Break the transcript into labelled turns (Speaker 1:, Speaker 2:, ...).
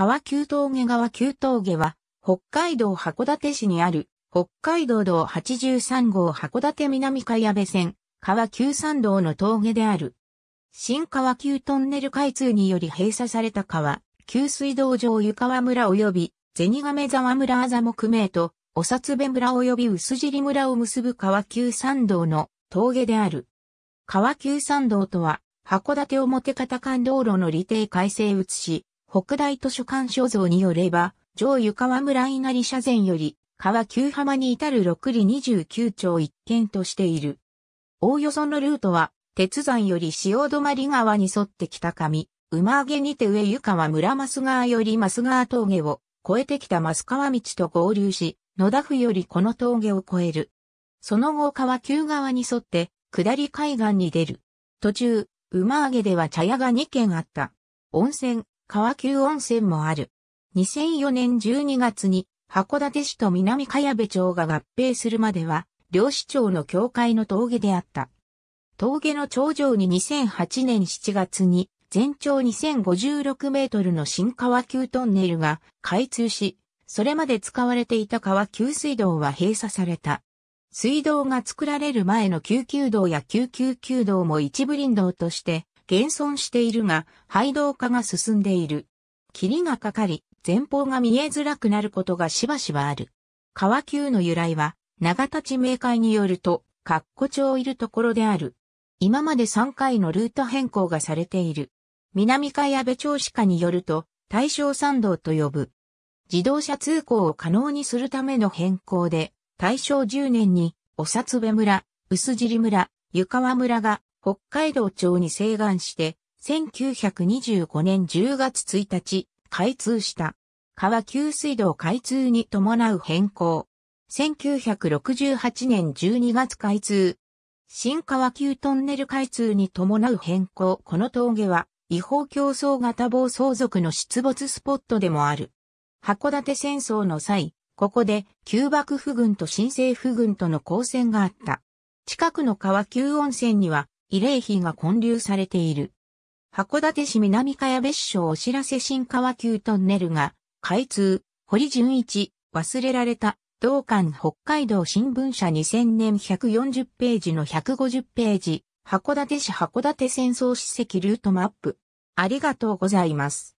Speaker 1: 川急峠川急峠は、北海道函館市にある、北海道道83号函館南茅部線、川急山道の峠である。新川急トンネル開通により閉鎖された川、急水道上湯川村及び、銭亀沢村あざも区名と、おさつべ村及び薄尻村を結ぶ川急山道の峠である。川急山道とは、函館表方間道路の利定改正移し、北大図書館所蔵によれば、上湯川村稲荷社前より、川急浜に至る六里29町一軒としている。おおよそのルートは、鉄山より潮り川に沿って北上、馬上げにて上湯川村増川より増川峠を越えてきた増川道と合流し、野田府よりこの峠を越える。その後川急川に沿って、下り海岸に出る。途中、馬上げでは茶屋が2軒あった。温泉、川急温泉もある。2004年12月に函館市と南茅部町が合併するまでは、両市町の境界の峠であった。峠の頂上に2008年7月に全長2056メートルの新川急トンネルが開通し、それまで使われていた川急水道は閉鎖された。水道が作られる前の救急道や救急急道も一部林道として現存しているが、廃道化が進んでいる。霧がかかり、前方が見えづらくなることがしばしばある。川急の由来は、長立ち明快によると、括弧町いるところである。今まで3回のルート変更がされている。南海安部町歯科によると、対象参道と呼ぶ。自動車通行を可能にするための変更で、大正10年に、おさつべ村、薄尻村、湯川村が北海道庁に請願して、1925年10月1日、開通した。川急水道開通に伴う変更。1968年12月開通。新川急トンネル開通に伴う変更。この峠は、違法競争型暴走族の出没スポットでもある。函館戦争の際、ここで旧幕府軍と新政府軍との交戦があった。近くの川急温泉には慰霊碑が建立されている。函館市南茅別所お知らせ新川急トンネルが開通、堀純一、忘れられた、同館北海道新聞社2000年140ページの150ページ、函館市函館戦争史跡ルートマップ。ありがとうございます。